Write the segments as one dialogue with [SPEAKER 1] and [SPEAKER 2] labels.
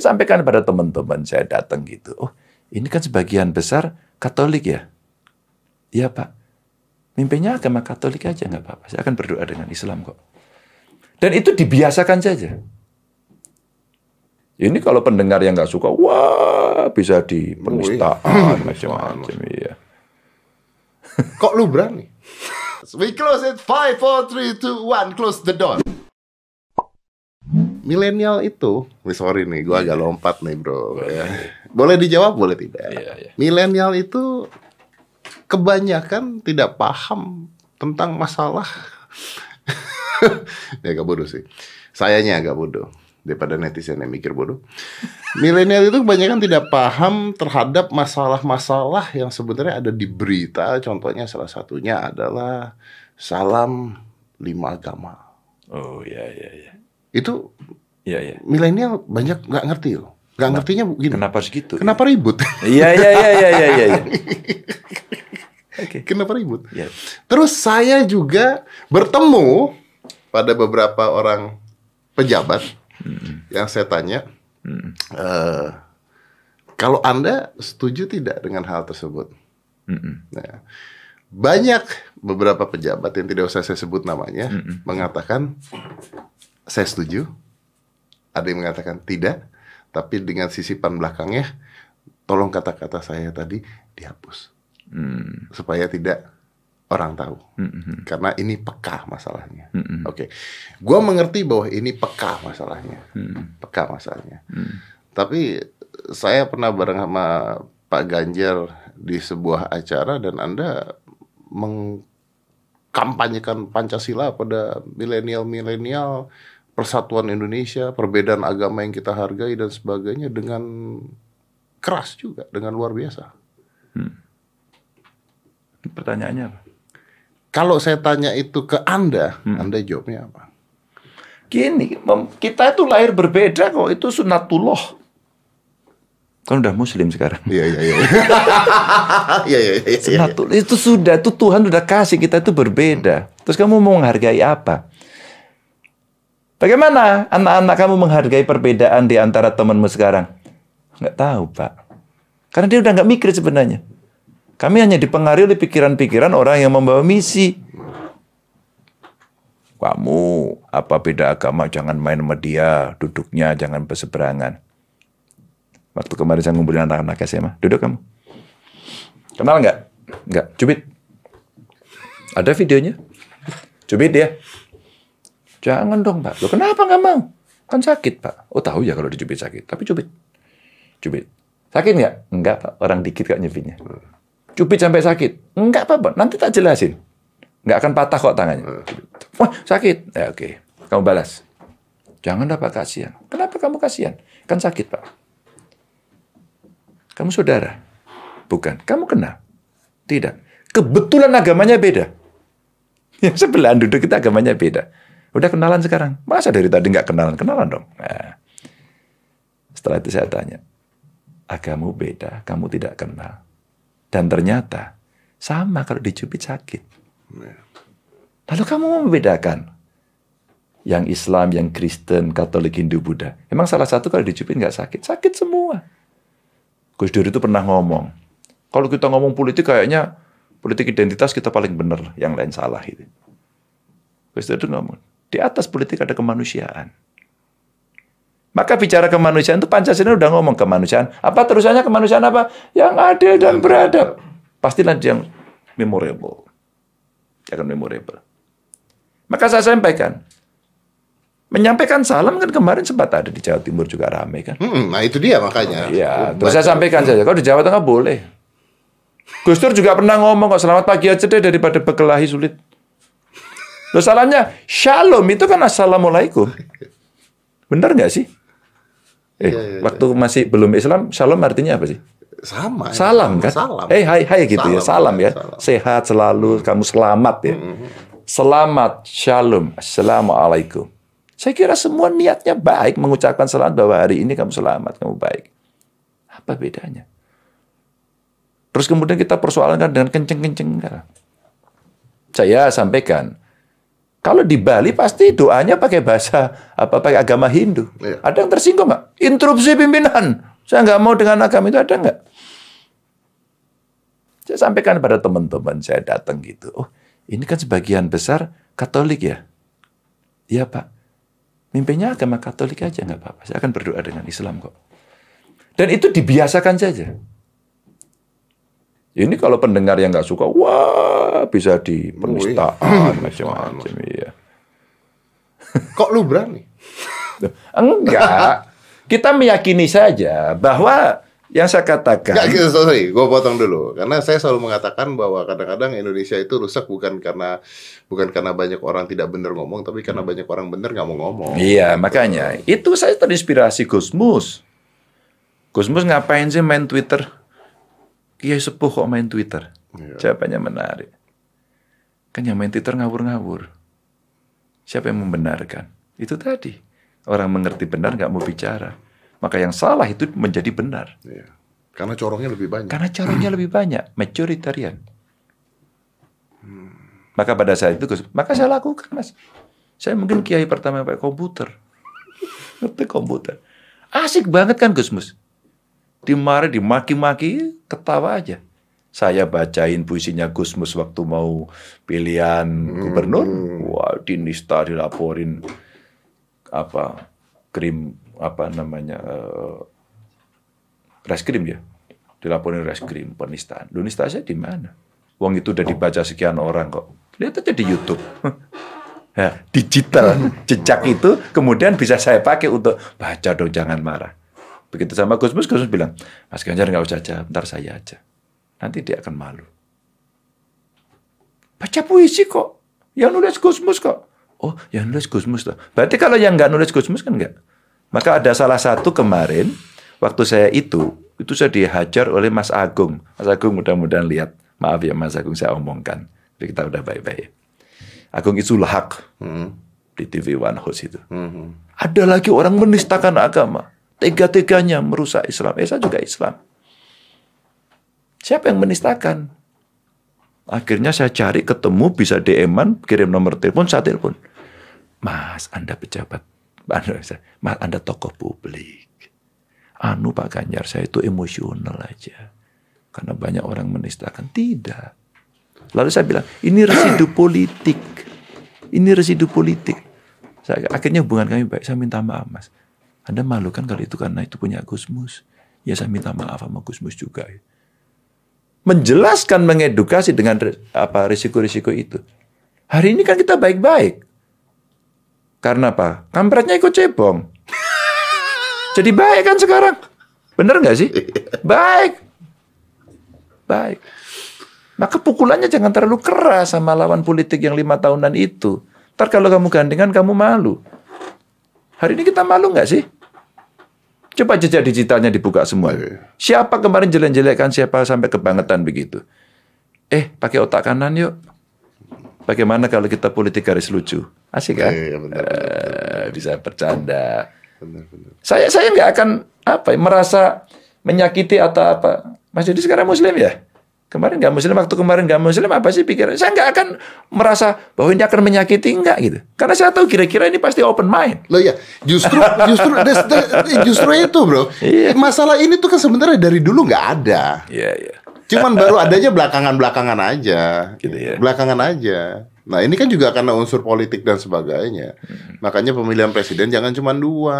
[SPEAKER 1] Saya sampaikan pada teman-teman saya datang gitu. Oh, ini kan sebagian besar Katolik ya? Iya Pak. Mimpinya agama Katolik aja nggak apa-apa. Saya akan berdoa dengan Islam kok. Dan itu dibiasakan saja. Ini kalau pendengar yang nggak suka, wah bisa di penistaan macam-macam. ya.
[SPEAKER 2] Kok lu berani? We close it. Five, four, three, two, one. Close the door milenial itu, nih sorry nih, gue iya. agak lompat nih bro. Boleh, ya. boleh dijawab boleh tidak? Yeah, yeah. Milenial itu kebanyakan tidak paham tentang masalah. ya agak bodoh sih. Sayanya agak bodoh daripada netizen yang mikir bodoh. Milenial itu kebanyakan tidak paham terhadap masalah-masalah yang sebenarnya ada di berita. Contohnya salah satunya adalah salam lima agama. Oh ya ya ya. Itu ya, ya. milenial banyak nggak ngerti loh. nggak ngertinya gini. Kenapa segitu? Kenapa ribut? Iya iya iya iya iya. Ya, ya. Kenapa ribut? Ya. Terus saya juga bertemu pada beberapa orang pejabat hmm. yang saya tanya, hmm. uh, kalau anda setuju tidak dengan hal tersebut? Hmm. Nah, banyak beberapa pejabat yang tidak usah saya sebut namanya hmm. mengatakan saya setuju. Ada yang mengatakan tidak, tapi dengan sisipan belakangnya, tolong kata-kata saya tadi dihapus
[SPEAKER 1] hmm.
[SPEAKER 2] supaya tidak orang tahu hmm. karena ini peka masalahnya. Hmm. Oke, okay. gue mengerti bahwa ini peka masalahnya, hmm. peka masalahnya. Hmm. Tapi saya pernah bareng sama Pak Ganjar di sebuah acara dan Anda meng kampanyekan Pancasila pada milenial-milenial persatuan Indonesia, perbedaan agama yang kita hargai dan sebagainya dengan keras juga, dengan luar biasa. Hmm. Pertanyaannya apa? Kalau saya tanya itu ke Anda, hmm. Anda jawabnya apa? Gini, kita itu lahir berbeda kok, itu sunatullah.
[SPEAKER 1] Kan udah muslim sekarang. Iya iya iya. Iya iya iya. iya. Itu sudah itu Tuhan sudah kasih kita itu berbeda. Terus kamu mau menghargai apa? Bagaimana anak-anak kamu menghargai perbedaan di antara temanmu sekarang? Nggak tahu, Pak. Karena dia udah nggak mikir sebenarnya. Kami hanya dipengaruhi oleh pikiran-pikiran orang yang membawa misi. Kamu apa beda agama jangan main media, duduknya jangan berseberangan. Waktu kemarin saya ngumpulin anak-anak SMA. Duduk kamu. Kenal nggak? Nggak. Cubit. Ada videonya. Cubit dia. Jangan dong, Pak. Lo kenapa nggak mau? Kan sakit, Pak. Oh, tahu ya kalau dicubit sakit. Tapi cubit. Cubit. Sakit nggak? Enggak, Pak. Orang dikit kok nyubitnya. Cubit sampai sakit. Enggak, Pak. Pak. Nanti tak jelasin. Nggak akan patah kok tangannya. Wah, sakit. Ya, oke. Kamu balas. Jangan dapat kasihan. Kenapa kamu kasihan? Kan sakit, Pak. Kamu saudara? Bukan. Kamu kenal? Tidak. Kebetulan agamanya beda. Yang sebelah duduk kita agamanya beda. Udah kenalan sekarang? Masa dari tadi nggak kenalan-kenalan dong? Nah. Setelah itu saya tanya, agamu beda, kamu tidak kenal. Dan ternyata sama kalau dicubit sakit. Ya. Lalu kamu mau membedakan yang Islam, yang Kristen, Katolik, Hindu, Buddha. Emang salah satu kalau dicubit nggak sakit? Sakit semua. Gus Dur itu pernah ngomong, kalau kita ngomong politik kayaknya politik identitas kita paling benar, yang lain salah Gitu. Gus Dur itu ngomong, di atas politik ada kemanusiaan. Maka bicara kemanusiaan itu Pancasila udah ngomong kemanusiaan. Apa terusannya kemanusiaan apa? Yang adil dan beradab. Pasti Pastilah yang memorable. Akan memorable. Maka saya sampaikan, menyampaikan salam kan kemarin sempat ada di Jawa Timur juga rame kan. Hmm, nah itu dia makanya. Iya, terus saya sampaikan saja. Kalau di Jawa Tengah boleh. Gus Dur juga pernah ngomong kok selamat pagi aja deh daripada berkelahi sulit. Loh salahnya shalom itu kan assalamualaikum. Bener nggak sih? Eh, ya, ya, ya. waktu masih belum Islam, shalom artinya apa sih?
[SPEAKER 2] Sama. Ya. Salam ya. kan? Salam. Eh,
[SPEAKER 1] hai hai gitu ya, salam, ya. Salam ya. Salam. Sehat selalu, kamu selamat ya. Mm-hmm. Selamat, shalom, assalamualaikum. Saya kira semua niatnya baik mengucapkan selamat bahwa hari ini kamu selamat, kamu baik. Apa bedanya? Terus kemudian kita persoalkan dengan kenceng-kenceng. Saya sampaikan, kalau di Bali pasti doanya pakai bahasa apa pakai agama Hindu. Ya. Ada yang tersinggung nggak? Interupsi pimpinan. Saya nggak mau dengan agama itu ada nggak? Saya sampaikan pada teman-teman saya datang gitu. Oh, ini kan sebagian besar Katolik ya. Iya Pak. Mimpinya agama Katolik aja nggak apa-apa. Saya akan berdoa dengan Islam kok. Dan itu dibiasakan saja. Ini kalau pendengar yang nggak suka, wah bisa di penistaan macam-macam ya.
[SPEAKER 2] Kok lu berani? Enggak. Kita meyakini
[SPEAKER 1] saja
[SPEAKER 2] bahwa yang saya katakan. Gak, gitu, sorry, gue potong dulu. Karena saya selalu mengatakan bahwa kadang-kadang Indonesia itu rusak bukan karena bukan karena banyak orang tidak benar ngomong, tapi karena banyak orang benar nggak mau ngomong. Iya, gitu. makanya
[SPEAKER 1] itu saya terinspirasi Gusmus. Gusmus ngapain sih main Twitter? Kiai sepuh kok main Twitter? Iya. Jawabannya menarik. Kan yang main Twitter ngawur-ngawur. Siapa yang membenarkan? Itu tadi orang mengerti benar nggak mau bicara maka yang salah itu menjadi benar. Iya. Karena corongnya lebih banyak. Karena corongnya lebih banyak, majoritarian. Hmm. Maka pada saat itu, maka saya lakukan mas. Saya mungkin kiai pertama yang pakai komputer. Ngerti komputer. Asik banget kan Gus Mus. Dimari, dimaki-maki, ketawa aja. Saya bacain puisinya Gus Mus waktu mau pilihan hmm. gubernur. Wah, dinista dilaporin apa krim apa namanya uh, eh, reskrim ya dilaporin reskrim penistaan Donista saya di mana uang itu udah dibaca sekian orang kok lihat aja di YouTube ya, digital jejak itu kemudian bisa saya pakai untuk baca dong jangan marah begitu sama Gus Mus Gus Mus bilang Mas Ganjar nggak usah aja ntar saya aja nanti dia akan malu baca puisi kok yang nulis Gus Mus kok oh yang nulis Gusmus tuh. Berarti kalau yang nggak nulis Gusmus kan nggak maka ada salah satu kemarin waktu saya itu itu saya dihajar oleh Mas Agung. Mas Agung mudah-mudahan lihat. Maaf ya Mas Agung saya omongkan. Tapi kita udah baik-baik. Agung itu lahak hmm. di TV One House itu. Hmm. Ada lagi orang menistakan agama. Tiga-tiganya merusak Islam. Eh saya juga Islam. Siapa yang menistakan? Akhirnya saya cari ketemu bisa DM-an, kirim nomor telepon, saya telepon. Mas, Anda pejabat Mas Anda tokoh publik. Anu Pak Ganjar, saya itu emosional aja. Karena banyak orang menistakan. Tidak. Lalu saya bilang, ini residu politik. Ini residu politik. Saya, akhirnya hubungan kami baik. Saya minta maaf mas. Anda malu kan kalau itu karena itu punya Gusmus. Ya saya minta maaf sama Gusmus juga. Menjelaskan, mengedukasi dengan apa risiko-risiko itu. Hari ini kan kita baik-baik. Karena apa? Kampretnya ikut cebong. Jadi baik kan sekarang? Bener nggak sih? Baik. Baik. Maka pukulannya jangan terlalu keras sama lawan politik yang lima tahunan itu. Ntar kalau kamu gandengan, kamu malu. Hari ini kita malu nggak sih? Coba jejak digitalnya dibuka semua. Iya, iya. Siapa kemarin jelek-jelekan siapa sampai kebangetan begitu? Eh, pakai otak kanan yuk. Bagaimana kalau kita politik garis lucu? Asik iya, kan? Iya, eh, bisa bercanda. Benar, benar. Saya saya nggak akan apa ya, merasa menyakiti atau apa. Mas Yudi sekarang Muslim ya? Kemarin nggak Muslim, waktu kemarin nggak Muslim apa sih pikiran? Saya nggak akan merasa bahwa ini akan menyakiti nggak gitu. Karena saya tahu kira-kira ini pasti open mind. Loh ya, justru justru eh, justru itu
[SPEAKER 2] bro. Iya. Masalah ini tuh kan sebenarnya dari dulu nggak ada. Iya iya. Cuman baru adanya belakangan-belakangan aja. Gitu ya. Belakangan aja. Nah ini kan juga karena unsur politik dan sebagainya. Hmm. Makanya pemilihan presiden jangan cuma dua.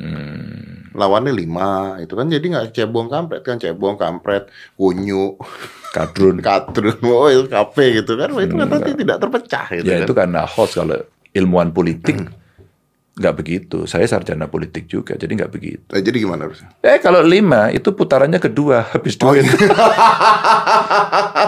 [SPEAKER 2] Hmm. Lawannya lima. Itu kan jadi nggak cebong kampret kan. Cebong kampret, kunyu. Kadrun. Kadrun, oh kafe gitu kan. Itu kan nanti
[SPEAKER 1] tidak terpecah gitu Ya kan. itu karena host kalau ilmuwan politik hmm nggak begitu. Saya sarjana politik juga, jadi nggak begitu. Eh, jadi gimana harusnya? Eh kalau lima itu putarannya kedua habis duit. Oh, iya.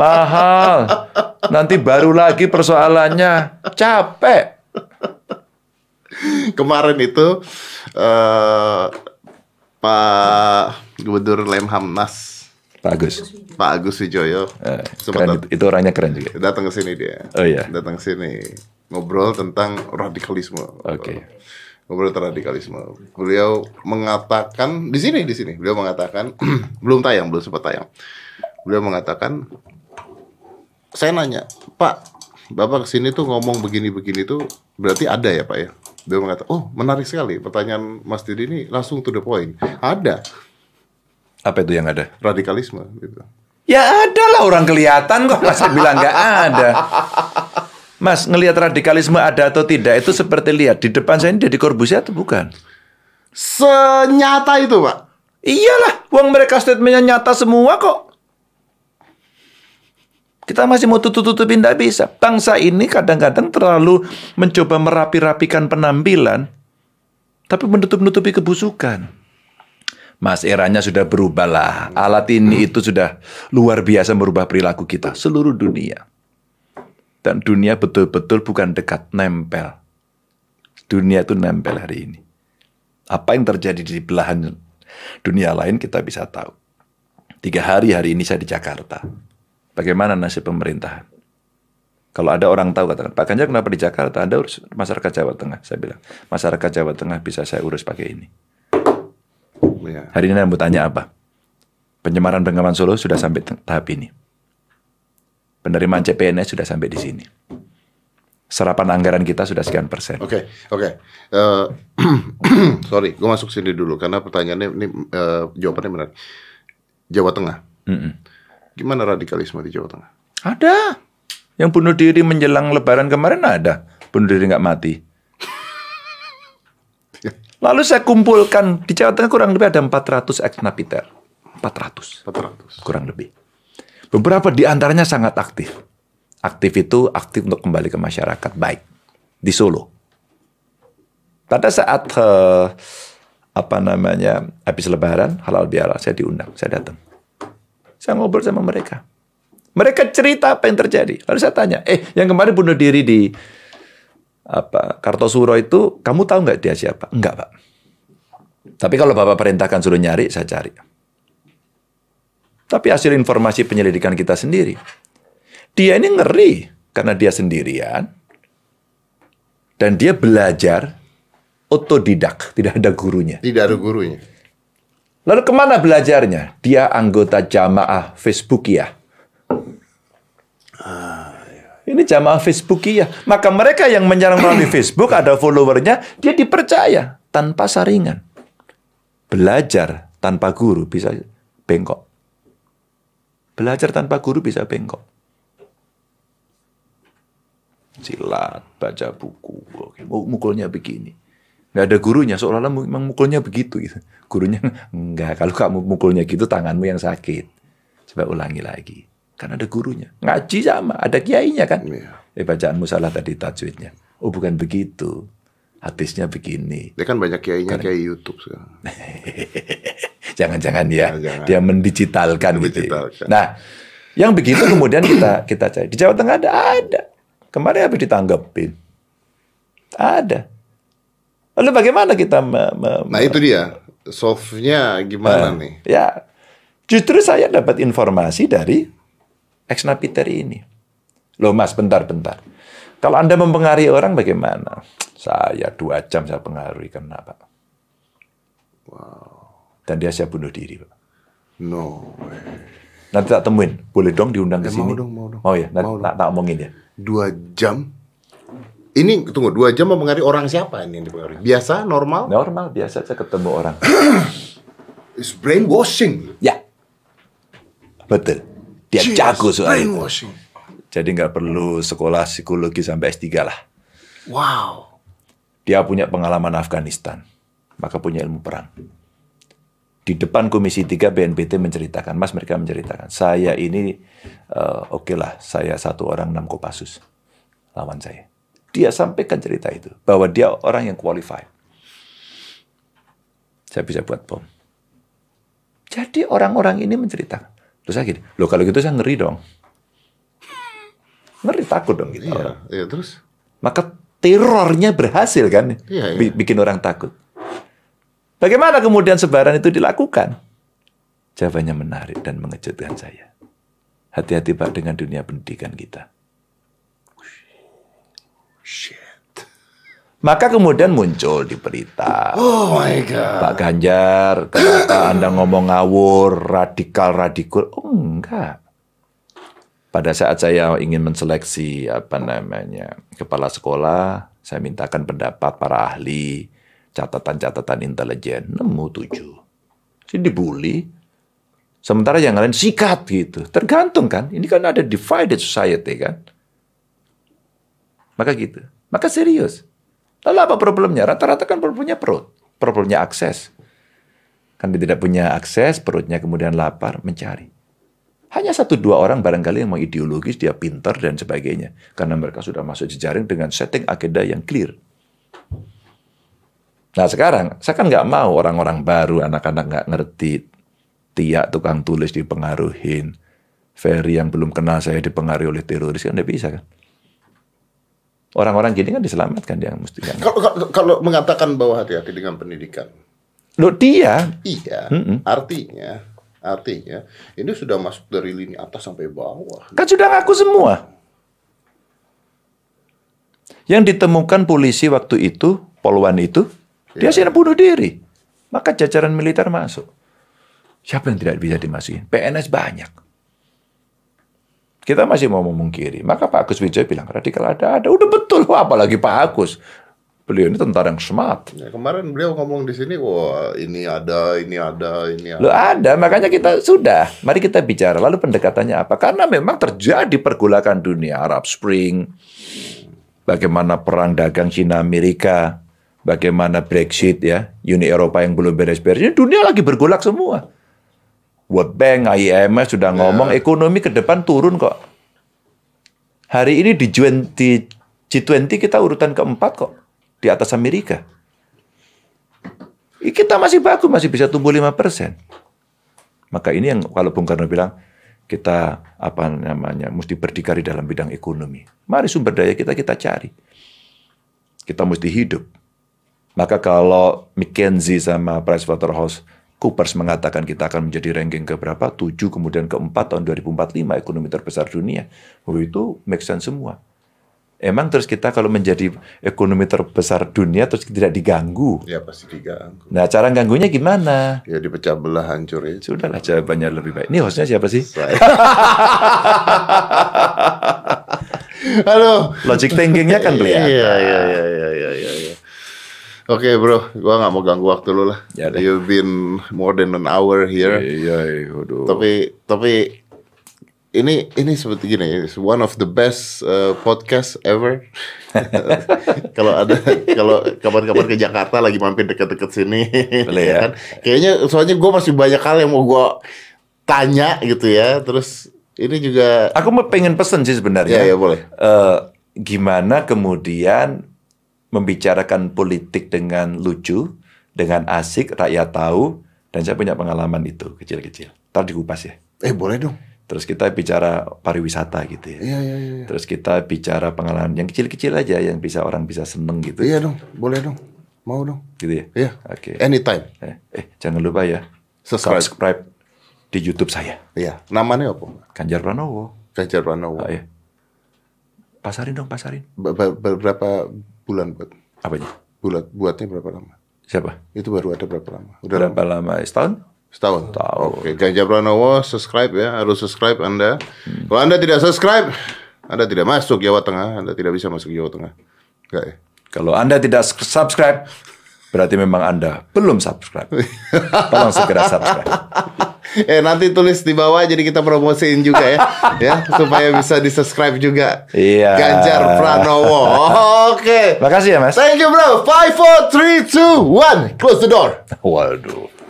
[SPEAKER 1] Mahal. Nanti baru lagi persoalannya. Capek.
[SPEAKER 2] Kemarin itu uh, Pak Gubernur Lemhamnas Pak Agus. Pak Agus Wijoyo. Eh, keren, itu, itu orangnya keren juga. Datang ke sini dia. Oh iya. Datang ke sini ngobrol tentang radikalisme. Oke. Okay. Ngobrol tentang radikalisme. Beliau mengatakan di sini di sini beliau mengatakan belum tayang, belum sempat tayang. Beliau mengatakan saya nanya, Pak, Bapak kesini tuh ngomong begini-begini tuh berarti ada ya Pak ya? Dia mengatakan, oh menarik sekali pertanyaan Mas Didi ini langsung to the point. Ada. Apa itu yang ada? Radikalisme. Gitu.
[SPEAKER 1] Ya ada lah orang kelihatan kok masa bilang nggak ada. Mas ngelihat radikalisme ada atau tidak itu seperti lihat di depan saya ini jadi korbusi atau bukan? Senyata itu pak? Iyalah, uang mereka statementnya nyata semua kok. Kita masih mau tutup-tutupin tidak bisa. Bangsa ini kadang-kadang terlalu mencoba merapi-rapikan penampilan, tapi menutup-nutupi kebusukan. Mas eranya sudah berubah lah. Alat ini itu sudah luar biasa merubah perilaku kita seluruh dunia. Dan dunia betul-betul bukan dekat, nempel. Dunia itu nempel hari ini. Apa yang terjadi di belahan dunia lain kita bisa tahu. Tiga hari hari ini saya di Jakarta bagaimana nasib pemerintahan. Kalau ada orang tahu katakan, Pak Ganjar kenapa di Jakarta? Anda urus masyarakat Jawa Tengah. Saya bilang, masyarakat Jawa Tengah bisa saya urus pakai ini. Ya. Hari ini Anda mau tanya apa? Penyemaran Bengawan Solo sudah sampai tahap ini. Penerimaan CPNS sudah sampai di sini. Serapan anggaran kita sudah sekian persen. Oke,
[SPEAKER 2] okay, oke. Okay. Uh, eh, sorry, gue masuk sini dulu karena pertanyaannya ini uh, jawabannya menarik. Jawa Tengah. Mm -mm Gimana radikalisme di Jawa
[SPEAKER 1] Tengah? Ada. Yang bunuh diri menjelang lebaran kemarin ada. Bunuh diri nggak mati. Lalu saya kumpulkan di Jawa Tengah kurang lebih ada 400 ex napiter. 400. 400. Kurang lebih. Beberapa di antaranya sangat aktif. Aktif itu aktif untuk kembali ke masyarakat baik di Solo. Pada saat uh, apa namanya habis Lebaran halal biara saya diundang, saya datang. Saya ngobrol sama mereka. Mereka cerita apa yang terjadi. Lalu saya tanya, eh yang kemarin bunuh diri di apa Kartosuro itu, kamu tahu nggak dia siapa? Enggak, Pak. Tapi kalau Bapak perintahkan suruh nyari, saya cari. Tapi hasil informasi penyelidikan kita sendiri. Dia ini ngeri karena dia sendirian. Dan dia belajar otodidak, tidak ada gurunya. Tidak ada gurunya. Lalu kemana belajarnya? Dia anggota jamaah Facebookia. Ah, ini jamaah Facebookia. Maka mereka yang menyerang melalui Facebook, ada followernya, dia dipercaya tanpa saringan. Belajar tanpa guru bisa bengkok. Belajar tanpa guru bisa bengkok. Silat, baca buku, mukulnya begini nggak ada gurunya seolah-olah memang mukulnya begitu gitu gurunya enggak kalau kamu mukulnya gitu tanganmu yang sakit coba ulangi lagi karena ada gurunya ngaji sama ada kiainya kan ya. eh bacaanmu salah tadi tajwidnya oh bukan begitu hadisnya begini dia kan banyak kiainya Karena... kiai YouTube sekarang jangan-jangan ya jangan. dia mendigitalkan, gitu ya. mendigitalkan gitu nah yang begitu kemudian kita kita cari di Jawa Tengah ada ada kemarin habis ditanggepin ada Lalu bagaimana kita me, Nah, itu dia. solve gimana uh, nih? Ya. Justru saya dapat informasi dari ex napiteri ini. Loh, Mas, bentar-bentar. Kalau Anda mempengaruhi orang bagaimana? Saya dua jam saya pengaruhi kenapa? Wow. Dan dia saya bunuh diri, Pak. No Nanti tak temuin. Boleh dong diundang ya, ke eh, sini. Mau dong, mau dong. Oh ya, nanti tak, tak omongin ya. Dua jam ini tunggu dua
[SPEAKER 2] jam mempengaruhi orang siapa ini yang dipengaruhi?
[SPEAKER 1] Biasa, normal? Normal, biasa saya ketemu orang. It's brainwashing. Ya, betul. Dia Jeez, jago soal itu. Jadi nggak perlu sekolah psikologi sampai S3 lah.
[SPEAKER 2] Wow.
[SPEAKER 1] Dia punya pengalaman Afghanistan, maka punya ilmu perang. Di depan Komisi 3 BNPT menceritakan, Mas mereka menceritakan, saya ini uh, oke okay lah, saya satu orang enam Kopassus lawan saya. Dia sampaikan cerita itu. Bahwa dia orang yang qualified. Saya bisa buat bom. Jadi orang-orang ini menceritakan. Terus saya gini, loh kalau gitu saya ngeri dong. Ngeri takut dong gitu iya, Iya, terus? Maka terornya berhasil kan. Iya, iya. Bikin orang takut. Bagaimana kemudian sebaran itu dilakukan? Jawabannya menarik dan mengejutkan saya. Hati-hati Pak dengan dunia pendidikan kita. Shit. Maka kemudian muncul di berita. Oh my God. Pak Ganjar, kata Anda ngomong ngawur, radikal-radikul. Oh enggak. Pada saat saya ingin menseleksi apa namanya kepala sekolah, saya mintakan pendapat para ahli, catatan-catatan intelijen, nemu tujuh. Jadi dibully. Sementara yang lain sikat gitu. Tergantung kan. Ini kan ada divided society kan. Maka gitu. Maka serius. Lalu apa problemnya? Rata-rata kan problemnya perut. Problemnya akses. Kan dia tidak punya akses, perutnya kemudian lapar, mencari. Hanya satu dua orang barangkali yang mau ideologis, dia pinter dan sebagainya. Karena mereka sudah masuk jejaring dengan setting agenda yang clear. Nah sekarang, saya kan nggak mau orang-orang baru, anak-anak nggak ngerti, tiak tukang tulis dipengaruhin, Ferry yang belum kenal saya dipengaruhi oleh teroris, kan nggak bisa kan. Orang-orang gini kan diselamatkan dia mesti kan.
[SPEAKER 2] Kalau, mengatakan bahwa hati-hati dengan pendidikan.
[SPEAKER 1] Loh dia?
[SPEAKER 2] Iya. Mm -mm. Artinya, artinya ini sudah masuk dari lini atas sampai bawah.
[SPEAKER 1] Kan sudah ngaku semua. Yang ditemukan polisi waktu itu, polwan itu, ya. dia iya. sih bunuh diri. Maka jajaran militer masuk. Siapa yang tidak bisa dimasukin? PNS banyak. Kita masih mau memungkiri. Maka Pak Agus Wijaya bilang radikal ada ada. Udah betul apalagi Pak Agus. Beliau ini tentara yang smart.
[SPEAKER 2] Ya, kemarin beliau ngomong di sini, wah ini ada, ini ada, ini ada. Loh ada,
[SPEAKER 1] makanya kita sudah. Mari kita bicara. Lalu pendekatannya apa? Karena memang terjadi pergolakan dunia Arab Spring, bagaimana perang dagang Cina Amerika, bagaimana Brexit ya, Uni Eropa yang belum beres-beres. Dunia lagi bergolak semua. World Bank, IMF e sudah ya. ngomong yeah. ekonomi ke depan turun kok. Hari ini di G20 kita urutan keempat kok di atas Amerika. Kita masih bagus, masih bisa tumbuh 5%. Maka ini yang kalau Bung Karno bilang kita apa namanya mesti berdikari dalam bidang ekonomi. Mari sumber daya kita kita cari. Kita mesti hidup. Maka kalau McKinsey sama Price Waterhouse Coopers mengatakan kita akan menjadi ranking ke berapa? 7 kemudian ke 4 tahun 2045 ekonomi terbesar dunia. Oh, itu make sense semua. Emang terus kita kalau menjadi ekonomi terbesar dunia terus tidak diganggu?
[SPEAKER 2] Ya pasti diganggu.
[SPEAKER 1] Nah cara ganggunya gimana? Ya dipecah belah hancur ya. Sudahlah jawabannya lebih baik. Ini hostnya siapa sih?
[SPEAKER 2] Halo.
[SPEAKER 1] Logic thinkingnya kan beliau. Iya, iya iya iya.
[SPEAKER 2] Oke okay, bro, gua nggak mau ganggu waktu lu lah. Yadah. You've been more than an hour here. Iya, iya, waduh. Tapi tapi ini ini seperti gini, one of the best uh, podcast ever. kalau ada kalau kapan-kapan ke Jakarta lagi mampir dekat-dekat sini, Boleh ya, ya. kan? Kayaknya soalnya gue masih banyak hal yang mau gue tanya gitu ya. Terus ini juga. Aku
[SPEAKER 1] mau pengen pesen sih sebenarnya. Iya, ya, boleh. Uh, gimana kemudian membicarakan politik dengan lucu, dengan asik, rakyat tahu, dan saya punya pengalaman itu kecil-kecil. Ntar dikupas ya. Eh boleh dong. Terus kita bicara pariwisata gitu ya. Iya, iya, iya. Terus kita bicara pengalaman yang kecil-kecil aja yang bisa orang bisa seneng gitu. Iya dong,
[SPEAKER 2] boleh dong. Mau dong.
[SPEAKER 1] Gitu ya? Iya. Oke. Okay. Anytime. Eh, eh, jangan lupa ya. Subscribe. subscribe di YouTube saya. Iya. Namanya apa? Ganjar Pranowo. Ganjar
[SPEAKER 2] Pranowo. Ah, iya. Pasarin dong, pasarin. Ber berapa bulan buat. Apanya? Bulat buatnya berapa lama? Siapa? Itu baru ada berapa lama? Udah berapa lama? lama? Setahun? Setahun. Setahun. Oke, okay. Ganjar Pranowo subscribe ya, harus subscribe Anda. Hmm. Kalau Anda tidak subscribe, Anda tidak masuk Jawa Tengah, Anda tidak bisa masuk Jawa Tengah. Enggak ya? Kalau
[SPEAKER 1] Anda tidak subscribe, berarti memang Anda belum subscribe. Tolong segera subscribe.
[SPEAKER 2] eh nanti tulis di bawah jadi kita promosiin juga ya. ya, supaya bisa di-subscribe juga.
[SPEAKER 1] Iya. Ganjar Pranowo.
[SPEAKER 2] Oke. Okay. Makasih ya, Mas.
[SPEAKER 1] Thank you, bro. five four three two one Close the door. Waduh.